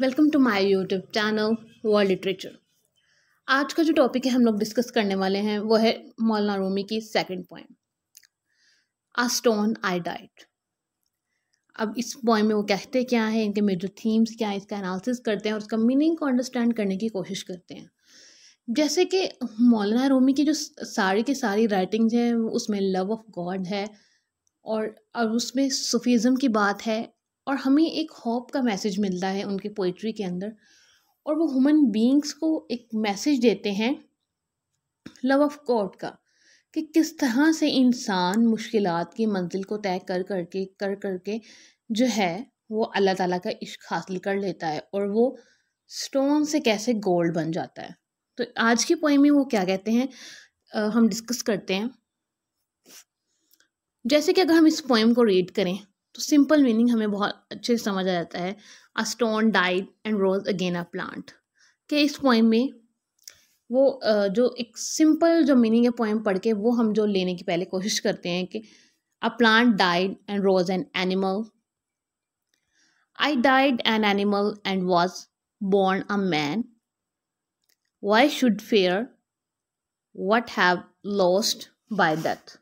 Welcome to my YouTube channel world literature आज का जो टॉपिक है हम लोग डिस्कस करने वाले हैं वो है मौलाना रोमी की second point a stone I died अब इस पॉइंट में वो कहते क्या है इनके मेजर थीम्स क्या है इसका एनालिसिस करते हैं और उसका मीनिंग को अंडरस्टैंड करने की कोशिश करते हैं जैसे कि मौलाना रोमी की जो सारी की सारी राइटिंग्स हैं उसमें लव ऑफ गॉड है और अब उसमें सूफीज़म की बात है और हमें एक होप का मैसेज मिलता है उनकी पोइट्री के अंदर और वो ह्यूमन बींग्स को एक मैसेज देते हैं लव ऑफ गॉड का कि किस तरह से इंसान मुश्किल की मंजिल को तय कर करके कर करके जो है वो अल्लाह ताला का इश्क हासिल कर लेता है और वो स्टोन से कैसे गोल्ड बन जाता है तो आज की पोइम में वो क्या कहते हैं हम डिस्कस करते हैं जैसे कि अगर हम इस पोइम को रीड करें तो सिंपल मीनिंग हमें बहुत अच्छे से समझ आ जाता है a stone died and rose again a plant के इस पोइम में वो जो एक सिंपल जो मीनिंग है पोइम पढ़ के वो हम जो लेने की पहले कोशिश करते हैं कि a plant died and rose an animal I died an animal and was born a man why should fear what have lost by death?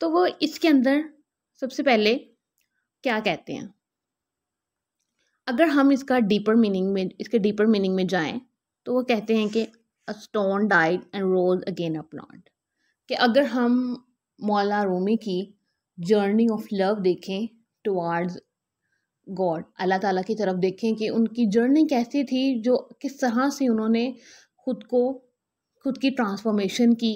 तो वो इसके अंदर सबसे पहले क्या कहते हैं अगर हम इसका डीपर मीनिंग में इसके डीपर मीनिंग में जाएं तो वो कहते हैं कि a stone died and rose again a plant कि अगर हम मौला रोमी की जर्नी ऑफ लव देखें टुवार्ड्स गॉड अल्लाह ताला की तरफ देखें कि उनकी जर्नी कैसी थी जो किस तरह से उन्होंने खुद को खुद की ट्रांसफॉर्मेशन की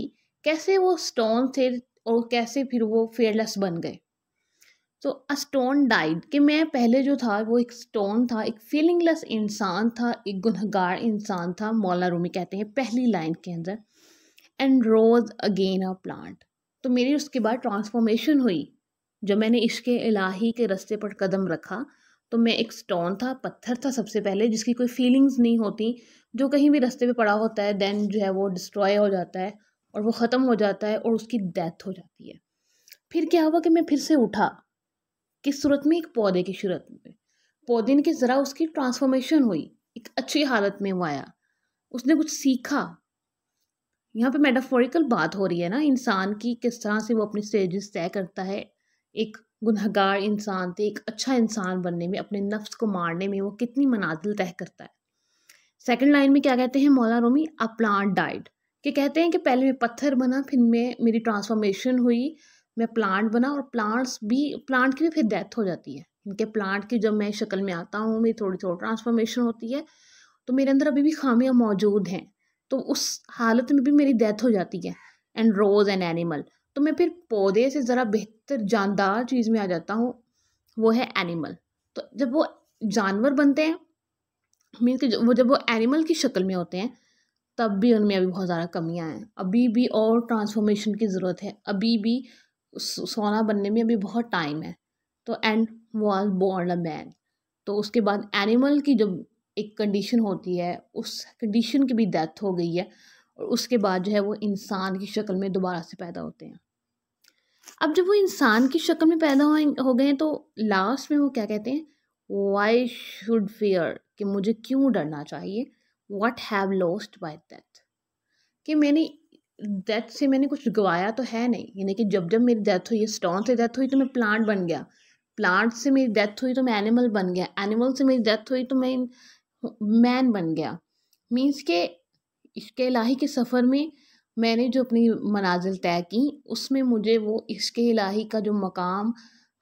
कैसे वो स्टोन थे और कैसे फिर वो फेयरलेस बन गए सो अ स्टोन डाइड कि मैं पहले जो था वो एक स्टोन था एक फीलिंगलेस इंसान था एक गुनहगार इंसान था मौला रूमी कहते हैं पहली लाइन के अंदर and rose again a plant तो मेरी उसके बाद ट्रांसफॉर्मेशन हुई जब मैंने इश्क इलाही के रस्ते पर कदम रखा तो मैं एक स्टोन था पत्थर था सबसे पहले जिसकी कोई फीलिंग्स नहीं होती जो कहीं भी रस्ते पे पड़ा होता है दैन जो है वो डिस्ट्रॉय हो जाता है और वो ख़त्म हो जाता है और उसकी डेथ हो जाती है फिर क्या हुआ कि मैं फिर से उठा किस सूरत में एक पौधे की सूरत में पौधे के ज़रा उसकी ट्रांसफॉर्मेशन हुई एक अच्छी हालत में वो आया उसने कुछ सीखा यहाँ पे मेटाफोरिकल बात हो रही है ना इंसान की किस तरह से वो अपनी स्टेजेस तय करता है एक गुनहगार इंसान थे एक अच्छा इंसान बनने में अपने नफ्स को मारने में वो कितनी मनाजिल तय करता है सेकंड लाइन में क्या कहते हैं मौला रोमी अ प्लांट डाइड के कहते हैं कि पहले मैं पत्थर बना फिर मैं मेरी ट्रांसफॉर्मेशन हुई मैं प्लांट बना और प्लांट्स भी प्लांट की भी फिर डेथ हो जाती है इनके प्लांट की जब मैं शक्ल में आता हूँ मेरी थोड़ी थोड़ी ट्रांसफॉर्मेशन होती है तो मेरे अंदर अभी भी खामियाँ मौजूद हैं तो उस हालत में भी मेरी डेथ हो जाती है एंड रोज़ एंड एनिमल तो मैं फिर पौधे से ज़रा बेहतर जानदार चीज़ में आ जाता हूँ वो है एनिमल तो जब वो जानवर बनते हैं मीन कि वो जब वो एनिमल की शक्ल में होते हैं तब भी उनमें अभी बहुत ज़्यादा कमियाँ हैं अभी भी और ट्रांसफॉर्मेशन की ज़रूरत है अभी भी सोना बनने में अभी बहुत टाइम है तो and was born a man तो उसके बाद एनिमल की जब एक कंडीशन होती है उस कंडीशन की भी डेथ हो गई है और उसके बाद जो है वो इंसान की शक्ल में दोबारा से पैदा होते हैं अब जब वो इंसान की शक्ल में पैदा हो गए हैं तो लास्ट में वो क्या कहते हैं वाई शुड फेयर कि मुझे क्यों डरना चाहिए what have lost by death कि मैंने डेथ से मैंने कुछ गवाया तो है नहीं यानी कि जब जब मेरी डेथ हुई स्टोन से डेथ हुई तो मैं प्लांट बन गया प्लांट से मेरी डेथ हुई तो मैं एनिमल बन गया एनिमल से मेरी डेथ हुई तो मैं मैन बन गया मीन्स के इसके इलाही के सफ़र में मैंने जो अपनी मनाजिल तय की उसमें मुझे वो इसके इलाही का जो मकाम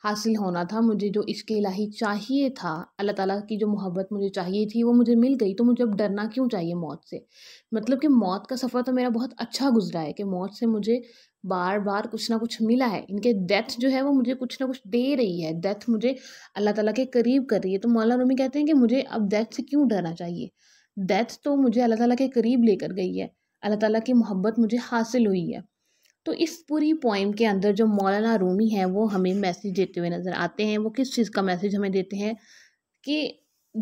हासिल होना था मुझे जो इश्क इलाही चाहिए था अल्लाह ताला की जो मोहब्बत मुझे चाहिए थी वो मुझे मिल गई तो मुझे अब डरना क्यों चाहिए मौत से मतलब कि मौत का सफ़र तो मेरा बहुत अच्छा गुजरा है कि मौत से मुझे बार बार कुछ ना कुछ मिला है इनके डेथ जो है वो मुझे कुछ ना कुछ दे रही है डेथ मुझे अल्लाह ताला के करीब कर रही है तो मौलाना रूमी कहते हैं कि मुझे अब डेथ से क्यों डरना चाहिए डेथ तो मुझे अल्लाह ताला के करीब लेकर गई है अल्लाह ताला की मोहब्बत मुझे हासिल हुई है तो इस पूरी पोइम के अंदर जो मौलाना रूमी है वो हमें मैसेज देते हुए नज़र आते हैं वो किस चीज़ का मैसेज हमें देते हैं कि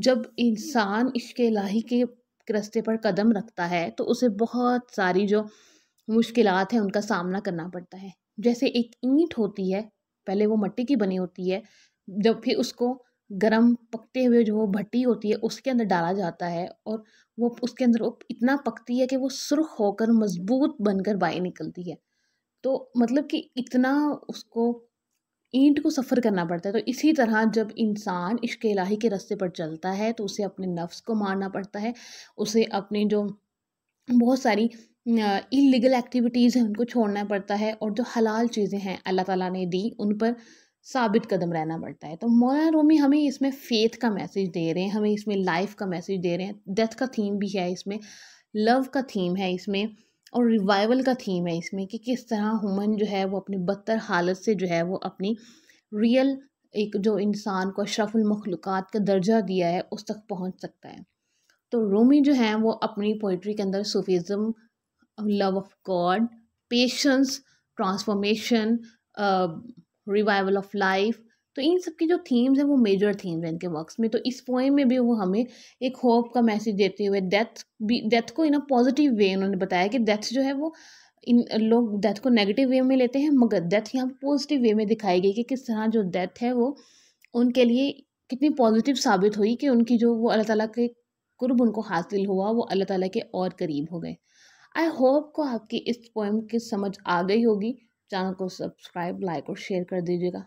जब इंसान इश्क लाही के रस्ते पर कदम रखता है तो उसे बहुत सारी जो मुश्किल हैं उनका सामना करना पड़ता है जैसे एक ईंट होती है पहले वो मट्टी की बनी होती है जब फिर उसको गरम पकते हुए जो भट्टी होती है उसके अंदर डाला जाता है और वो उसके अंदर वो इतना पकती है कि वो सुरख होकर मजबूत बनकर बाहर निकलती है तो मतलब कि इतना उसको ईंट को सफ़र करना पड़ता है तो इसी तरह जब इंसान इश्क इलाही के रास्ते पर चलता है तो उसे अपने नफ्स को मारना पड़ता है उसे अपने जो बहुत सारी इलीगल एक्टिविटीज़ हैं उनको छोड़ना पड़ता है और जो हलाल चीज़ें हैं अल्लाह ताला ने दी उन पर साबित कदम रहना पड़ता है तो मौलाना रोमी हमें इसमें फेथ का मैसेज दे रहे हैं हमें इसमें लाइफ का मैसेज दे रहे हैं डेथ का थीम भी है इसमें लव का थीम है इसमें और रिवाइवल का थीम है इसमें कि किस तरह हुमन जो है वो अपनी बदतर हालत से जो है वो अपनी रियल एक जो इंसान को अशरफुल का दर्जा दिया है उस तक पहुंच सकता है तो रोमी जो है वो अपनी पोइट्री के अंदर Sufism love of God patience transformation revival of life तो इन सब की जो थीम्स हैं वो मेजर थीम्स हैं इनके वर्क्स में तो इस पोएम में भी वो हमें एक होप का मैसेज देते हुए डेथ भी डेथ को इन अ पॉजिटिव वे उन्होंने बताया कि डेथ जो है वो इन लोग डेथ को नेगेटिव वे में लेते हैं मगर डेथ यहाँ पॉजिटिव वे में दिखाई गई कि किस तरह जो डेथ है वो उनके लिए कितनी पॉजिटिव साबित हुई कि उनकी जो वो अल्लाह ताला के कुर्ब उनको हासिल हुआ वो अल्लाह ताला के और करीब हो गए आई होप को आपकी इस पोएम की समझ आ गई होगी चैनल को सब्सक्राइब लाइक और शेयर कर दीजिएगा